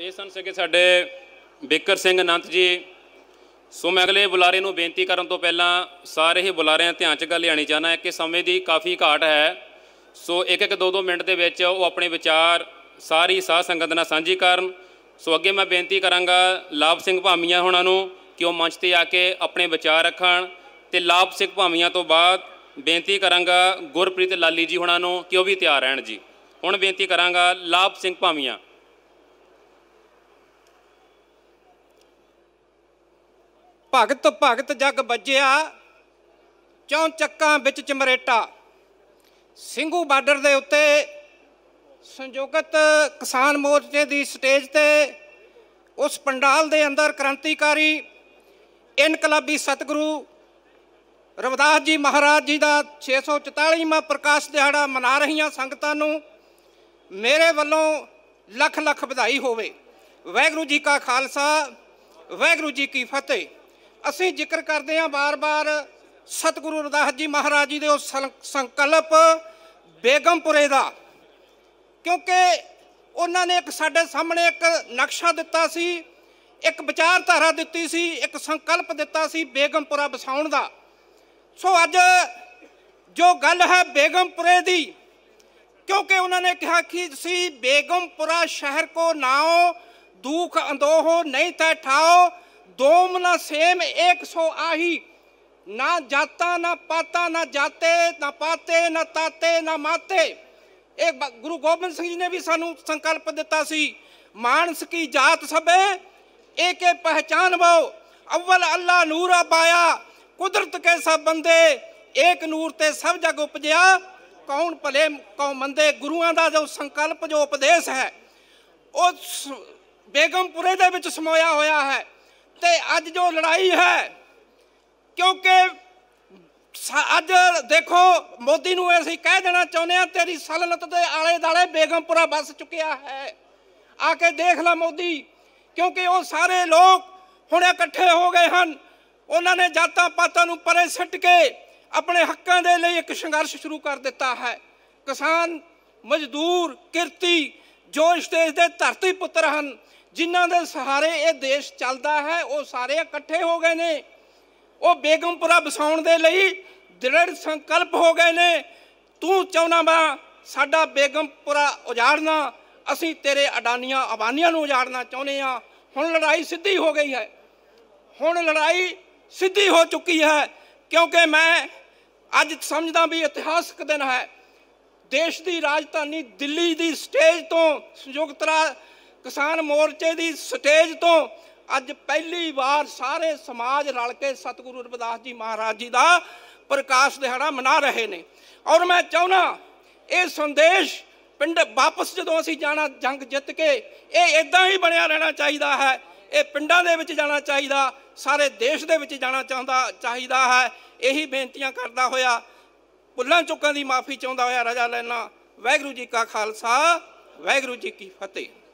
ਇਹ ਸਨ ਸਕੇ ਸਾਡੇ ਬਿਕਰ ਸਿੰਘ ਅਨੰਤ ਜੀ ਸੋ ਮੈਂ ਅਗਲੇ ਬੁਲਾਰੇ ਨੂੰ ਬੇਨਤੀ ਕਰਨ ਤੋਂ ਪਹਿਲਾਂ ਸਾਰੇ ਹੀ ਬੁਲਾਰਿਆਂ ਧਿਆਨ 'ਚ ਗੱਲ ਲਿਆਣੀ ਚਾਹਨਾ ਹੈ ਕਿ ਸਮੇਂ ਦੀ ਕਾਫੀ ਘਾਟ ਹੈ ਸੋ ਇੱਕ ਇੱਕ ਦੋ ਦੋ ਮਿੰਟ ਦੇ ਵਿੱਚ ਉਹ ਆਪਣੇ ਵਿਚਾਰ ਸਾਰੀ ਸਾਹ ਸੰਗਤ ਨਾਲ ਸਾਂਝੀ ਕਰਨ ਸੋ ਅੱਗੇ ਮੈਂ ਬੇਨਤੀ ਕਰਾਂਗਾ ਲਾਭ ਸਿੰਘ ਭਾਮੀਆਂ ਹੁਣਾਂ ਨੂੰ ਕਿ ਉਹ ਮੰਚ ਤੇ ਆ ਕੇ ਆਪਣੇ ਵਿਚਾਰ ਰੱਖਣ ਤੇ ਲਾਭ ਸਿੰਘ ਭਾਮੀਆਂ ਤੋਂ ਬਾਅਦ ਬੇਨਤੀ ਕਰਾਂਗਾ ਗੁਰਪ੍ਰੀਤ ਲਾਲੀ ਜੀ ਹੁਣਾਂ ਨੂੰ ਕਿ ਉਹ ਵੀ ਤਿਆਰ ਰਹਿਣ ਜੀ ਹੁਣ ਬੇਨਤੀ ਕਰਾਂਗਾ ਲਾਭ ਸਿੰਘ ਭਾਮੀਆਂ ਭਗਤ ਭਗਤ ਜਗ ਵੱਜਿਆ ਚੌਂ ਚੱਕਾਂ ਵਿੱਚ ਚਮਰੇਟਾ ਸਿੰਘੂ ਬਾਰਡਰ ਦੇ ਉੱਤੇ ਸੰਯੋਗਤ ਕਿਸਾਨ ਮੋਰਚੇ ਦੀ ਸਟੇਜ ਤੇ ਉਸ ਪੰਡਾਲ ਦੇ ਅੰਦਰ ਕ੍ਰਾਂਤੀਕਾਰੀ ਇਨਕਲਾਬੀ ਸਤਿਗੁਰੂ ਰਵਿਦਾਸ ਜੀ ਮਹਾਰਾਜ ਜੀ ਦਾ 644ਵਾਂ ਪ੍ਰਕਾਸ਼ ਦਿਹਾੜਾ ਮਨਾ ਰਹੀਆਂ ਸੰਗਤਾਂ ਨੂੰ ਮੇਰੇ ਵੱਲੋਂ ਲੱਖ ਲੱਖ ਵਧਾਈ ਹੋਵੇ ਵਾਹਿਗੁਰੂ ਜੀ ਕਾ ਖਾਲਸਾ ਵਾਹਿਗੁਰੂ ਜੀ ਕੀ ਫਤਿਹ ਅਸੀਂ ਜ਼ਿਕਰ ਕਰਦੇ ਹਾਂ ਬਾਰ-ਬਾਰ ਸਤਿਗੁਰੂ ਰਦਾਸ ਜੀ ਮਹਾਰਾਜ ਜੀ ਦੇ ਉਹ ਸੰਕਲਪ ਬੇਗਮਪੁਰੇ ਦਾ ਕਿਉਂਕਿ ਉਹਨਾਂ ਨੇ ਇੱਕ ਸਾਡੇ ਸਾਹਮਣੇ ਇੱਕ ਨਕਸ਼ਾ ਦਿੱਤਾ ਸੀ ਇੱਕ ਵਿਚਾਰਧਾਰਾ ਦਿੱਤੀ ਸੀ ਇੱਕ ਸੰਕਲਪ ਦਿੱਤਾ ਸੀ ਬੇਗਮਪੁਰਾ ਵਸਾਉਣ ਦਾ ਸੋ ਅੱਜ ਜੋ ਗੱਲ ਹੈ ਬੇਗਮਪੁਰੇ ਦੀ ਕਿਉਂਕਿ ਉਹਨਾਂ ਨੇ ਕਿਹਾ ਕਿ ਸੀ ਬੇਗਮਪੁਰਾ ਸ਼ਹਿਰ ਕੋ ਨਾਓ ਦੁੱਖ ਅੰਦੋਹ ਨਹੀਂ ਤੈ ਠਾਓ ਦੋਮ ਨਾ ਸੇਮ 100 ਆਹੀ ਨਾ ਜਾਤਾ ਨਾ ਪਾਤਾ ਨਾ ਜਾਤੇ ਨਾ ਪਾਤੇ ਨਾ ਤਾਤੇ ਨਾ ਮਾਤੇ ਇਹ ਗੁਰੂ ਗੋਬਿੰਦ ਸਿੰਘ ਜੀ ਨੇ ਵੀ ਸਾਨੂੰ ਸੰਕਲਪ ਦਿੱਤਾ ਸੀ ਮਾਨਸ ਕੀ ਜਾਤ ਸਭੇ ਏਕੇ ਪਹਿਚਾਨ ਬੋ ਅਵਲ ਅੱਲਾ ਨੂਰ ਪਾਇਆ ਕੁਦਰਤ ਕੇ ਸਭ ਬੰਦੇ ਏਕ ਨੂਰ ਤੇ ਸਭ ਜਗ ਉਪਜਿਆ ਕੌਣ ਭਲੇ ਕੌ ਮੰਦੇ ਗੁਰੂਆਂ ਦਾ ਜੋ ਸੰਕਲਪ ਜੋ ਉਪਦੇਸ਼ ਹੈ ਉਹ ਬੇਗਮਪੁਰੇ ਦੇ ਵਿੱਚ ਸਮੋਇਆ ਹੋਇਆ ਹੈ ਤੇ ਅੱਜ ਜੋ ਲੜਾਈ ਹੈ ਕਿਉਂਕਿ ਅੱਜ ਦੇਖੋ ਮੋਦੀ ਨੂੰ ਅਸੀਂ ਕਹਿ ਦੇਣਾ ਚਾਹੁੰਦੇ ਆ ਤੇਰੀ ਸਲਨਤ ਦੇ ਆਲੇ ਦਾਲੇ ਬੇਗਮਪੁਰਾ ਬਸ ਚੁੱਕਿਆ ਹੈ ਆ ਕੇ ਦੇਖ ਲੈ ਮੋਦੀ ਕਿਉਂਕਿ ਉਹ ਸਾਰੇ ਲੋਕ ਹੁਣ ਇਕੱਠੇ ਹੋ ਗਏ ਹਨ ਉਹਨਾਂ ਨੇ ਜਾਤਾਂ ਪਾਤਾਂ ਨੂੰ ਪਰੇ ਸਿੱਟ ਕੇ ਆਪਣੇ ਹੱਕਾਂ ਦੇ ਲਈ ਇੱਕ ਸੰਘਰਸ਼ ਸ਼ੁਰੂ ਕਰ ਦਿੱਤਾ ਹੈ ਕਿਸਾਨ ਮਜ਼ਦੂਰ ਕਿਰਤੀ ਜੋ ਇਸ ਦੇ ਧਰਤੀ ਪੁੱਤਰ ਹਨ ਜਿਨ੍ਹਾਂ ਦੇ ਸਹਾਰੇ ਇਹ ਦੇਸ਼ ਚੱਲਦਾ ਹੈ ਉਹ ਸਾਰੇ ਇਕੱਠੇ ਹੋ ਗਏ ਨੇ ਉਹ ਬੇਗਮਪੁਰਾ ਬਸਾਉਣ ਦੇ ਲਈ ਦ੍ਰਿੜ ਸੰਕਲਪ ਹੋ ਗਏ ਨੇ ਤੂੰ ਚਾਹਨਾ ਵਾ ਸਾਡਾ ਬੇਗਮਪੁਰਾ ਉਜਾੜਨਾ ਅਸੀਂ ਤੇਰੇ ਅਡਾਨੀਆਂ ਅਵਾਨੀਆਂ ਨੂੰ ਉਜਾੜਨਾ ਚਾਹੁੰਦੇ ਆ ਹੁਣ ਲੜਾਈ ਸਿੱਧੀ ਹੋ ਗਈ ਹੈ ਹੁਣ ਲੜਾਈ ਸਿੱਧੀ ਹੋ ਚੁੱਕੀ ਹੈ ਕਿਉਂਕਿ ਮੈਂ ਅੱਜ ਸਮਝਦਾ ਵੀ ਇਤਿਹਾਸਕ ਦਿਨ ਹੈ ਦੇਸ਼ ਦੀ ਰਾਜਧਾਨੀ ਦਿੱਲੀ ਦੀ ਸਟੇਜ ਤੋਂ ਸੰਯੁਕਤ ਰਾਜ ਕਿਸਾਨ ਮੋਰਚੇ ਦੀ ਸਟੇਜ ਤੋਂ ਅੱਜ ਪਹਿਲੀ ਵਾਰ ਸਾਰੇ ਸਮਾਜ ਰਲ ਕੇ ਸਤਿਗੁਰੂ ਰਵਿਦਾਸ ਜੀ ਮਹਾਰਾਜ ਜੀ ਦਾ ਪ੍ਰਕਾਸ਼ ਦਿਹਾੜਾ ਮਨਾ ਰਹੇ ਨੇ ਔਰ ਮੈਂ ਚਾਹੁੰਨਾ ਇਹ ਸੰਦੇਸ਼ ਪਿੰਡ ਵਾਪਸ ਜਦੋਂ ਅਸੀਂ ਜਾਣਾ ਜੰਗ ਜਿੱਤ ਕੇ ਇਹ ਇਦਾਂ ਹੀ ਬਣਿਆ ਰਹਿਣਾ ਚਾਹੀਦਾ ਹੈ ਇਹ ਪਿੰਡਾਂ ਦੇ ਵਿੱਚ ਜਾਣਾ ਚਾਹੀਦਾ ਸਾਰੇ ਦੇਸ਼ ਦੇ ਵਿੱਚ ਜਾਣਾ ਚਾਹੁੰਦਾ ਚਾਹੀਦਾ ਹੈ ਇਹੀ ਬੇਨਤੀਆਂ ਕਰਦਾ ਹੋਇਆ ਭੁੱਲਾਂ ਚੁੱਕਾਂ ਦੀ ਮਾਫੀ ਚਾਹੁੰਦਾ ਹੋਇਆ ਰਜਾ ਲੈਣਾ ਵਾਹਿਗੁਰੂ ਜੀ ਕਾ ਖਾਲਸਾ ਵਾਹਿਗੁਰੂ ਜੀ ਕੀ ਫਤਿਹ